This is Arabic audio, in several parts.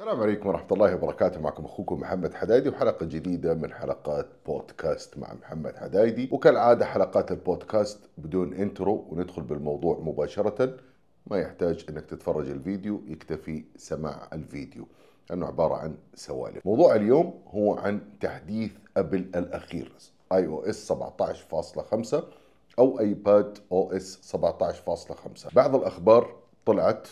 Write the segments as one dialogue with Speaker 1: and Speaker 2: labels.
Speaker 1: السلام عليكم ورحمة الله وبركاته معكم أخوكم محمد حدايدي وحلقة جديدة من حلقات بودكاست مع محمد حدايدي وكالعادة حلقات البودكاست بدون انترو وندخل بالموضوع مباشرة ما يحتاج أنك تتفرج الفيديو يكتفي سماع الفيديو لأنه عبارة عن سوالف موضوع اليوم هو عن تحديث أبل الأخير اي او اس 17.5 أو ايباد او اس 17.5 بعض الأخبار طلعت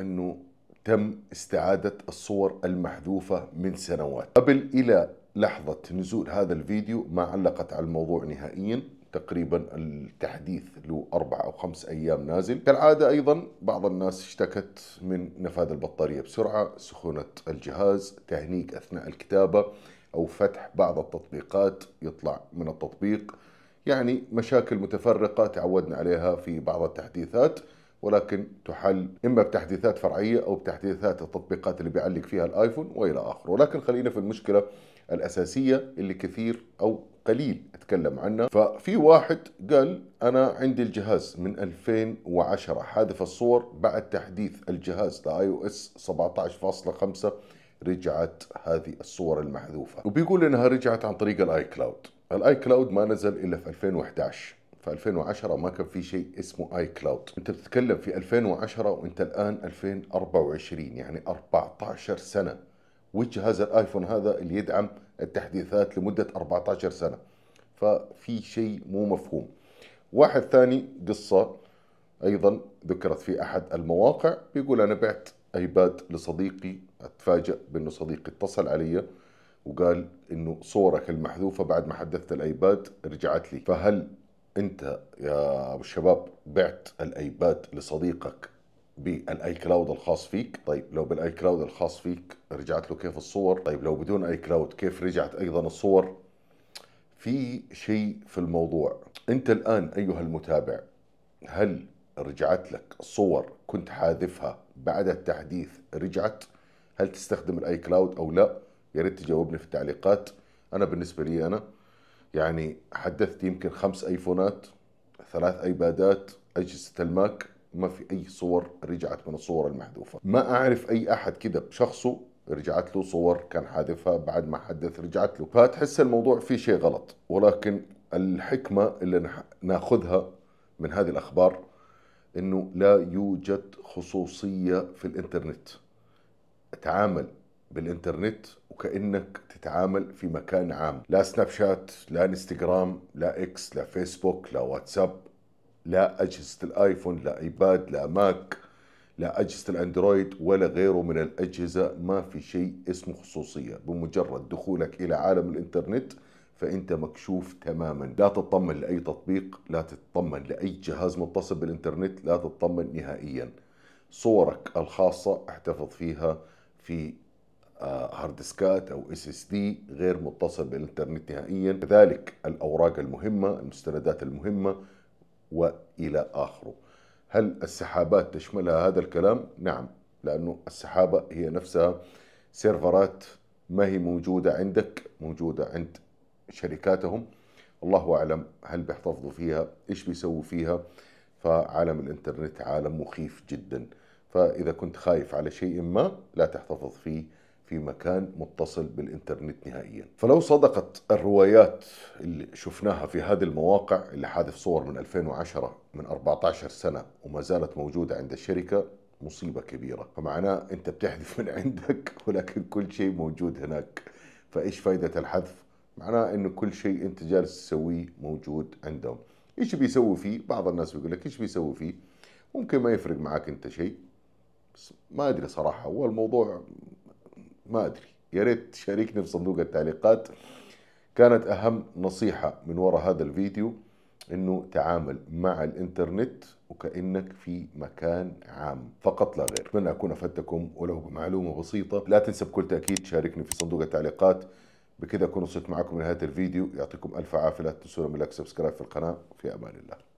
Speaker 1: أنه تم استعادة الصور المحذوفة من سنوات قبل إلى لحظة نزول هذا الفيديو ما علقت على الموضوع نهائيا تقريبا التحديث له أربع أو خمس أيام نازل كالعادة أيضا بعض الناس اشتكت من نفاذ البطارية بسرعة سخونة الجهاز تهنيك أثناء الكتابة أو فتح بعض التطبيقات يطلع من التطبيق يعني مشاكل متفرقة تعودنا عليها في بعض التحديثات ولكن تحل اما بتحديثات فرعيه او بتحديثات التطبيقات اللي بيعلق فيها الايفون والى اخره، ولكن خلينا في المشكله الاساسيه اللي كثير او قليل اتكلم عنها ففي واحد قال انا عندي الجهاز من 2010 حادف الصور بعد تحديث الجهاز لاي او اس 17.5 رجعت هذه الصور المحذوفه وبيقول انها رجعت عن طريق الاي كلاود الاي كلاود ما نزل الا في 2011 في 2010 ما كان في شيء اسمه اي كلاود انت بتتكلم في 2010 وانت الان 2024 يعني 14 سنه وجه هذا الايفون هذا اللي يدعم التحديثات لمده 14 سنه ففي شيء مو مفهوم واحد ثاني قصه ايضا ذكرت في احد المواقع بيقول انا بعت ايباد لصديقي اتفاجئ بانه صديقي اتصل علي وقال انه صورك المحذوفه بعد ما حدثت الايباد رجعت لي فهل انت يا ابو الشباب بعت الايباد لصديقك بالاي كلاود الخاص فيك طيب لو بالاي كلاود الخاص فيك رجعت له كيف الصور طيب لو بدون اي كلاود كيف رجعت ايضا الصور في شيء في الموضوع انت الان ايها المتابع هل رجعت لك صور كنت حاذفها بعد التحديث رجعت هل تستخدم الاي كلاود او لا يا ريت تجاوبني في التعليقات انا بالنسبه لي انا يعني حدثت يمكن خمس ايفونات ثلاث ايبادات اجهزه الماك ما في اي صور رجعت من الصور المحذوفه ما اعرف اي احد كده بشخصه رجعت له صور كان حاذفها بعد ما حدث رجعت له فتحس الموضوع في شيء غلط ولكن الحكمة اللي ناخذها من هذه الأخبار أنه لا يوجد خصوصية في الإنترنت تعامل بالانترنت وكانك تتعامل في مكان عام لا سناب شات لا انستغرام لا اكس لا فيسبوك لا واتساب لا اجهزه الايفون لا ايباد لا ماك لا اجهزه الاندرويد ولا غيره من الاجهزه ما في شيء اسمه خصوصيه بمجرد دخولك الى عالم الانترنت فانت مكشوف تماما لا تطمن لاي تطبيق لا تطمن لاي جهاز متصل بالانترنت لا تطمن نهائيا صورك الخاصه احتفظ فيها في هارد آه، ديسكات او اس اس دي غير متصل بالانترنت نهائيا كذلك الاوراق المهمه المستندات المهمه والى اخره هل السحابات تشملها هذا الكلام نعم لانه السحابه هي نفسها سيرفرات ما هي موجوده عندك موجوده عند شركاتهم الله اعلم هل بيحتفظوا فيها ايش بيسووا فيها فعالم الانترنت عالم مخيف جدا فاذا كنت خايف على شيء ما لا تحتفظ فيه في مكان متصل بالإنترنت نهائيا فلو صدقت الروايات اللي شفناها في هذه المواقع اللي حادث صور من 2010 من 14 سنة وما زالت موجودة عند الشركة مصيبة كبيرة فمعناه أنت بتحذف من عندك ولكن كل شيء موجود هناك فإيش فائدة الحذف؟ معناه أنه كل شيء أنت جالس تسويه موجود عندهم إيش بيسوي فيه؟ بعض الناس بيقول لك إيش بيسوي فيه؟ ممكن ما يفرق معاك أنت شيء بس ما أدري صراحة هو الموضوع ما أدري يا ريت تشاركني في صندوق التعليقات كانت أهم نصيحة من وراء هذا الفيديو أنه تعامل مع الإنترنت وكأنك في مكان عام فقط لا غير أتمنى أكون أفدتكم ولو بمعلومة بسيطة لا تنسى بكل تأكيد تشاركني في صندوق التعليقات بكذا أكون وصلت معكم لنهاية الفيديو يعطيكم ألف عافية لا تنسونا من لايك سبسكرايب في القناة في أمان الله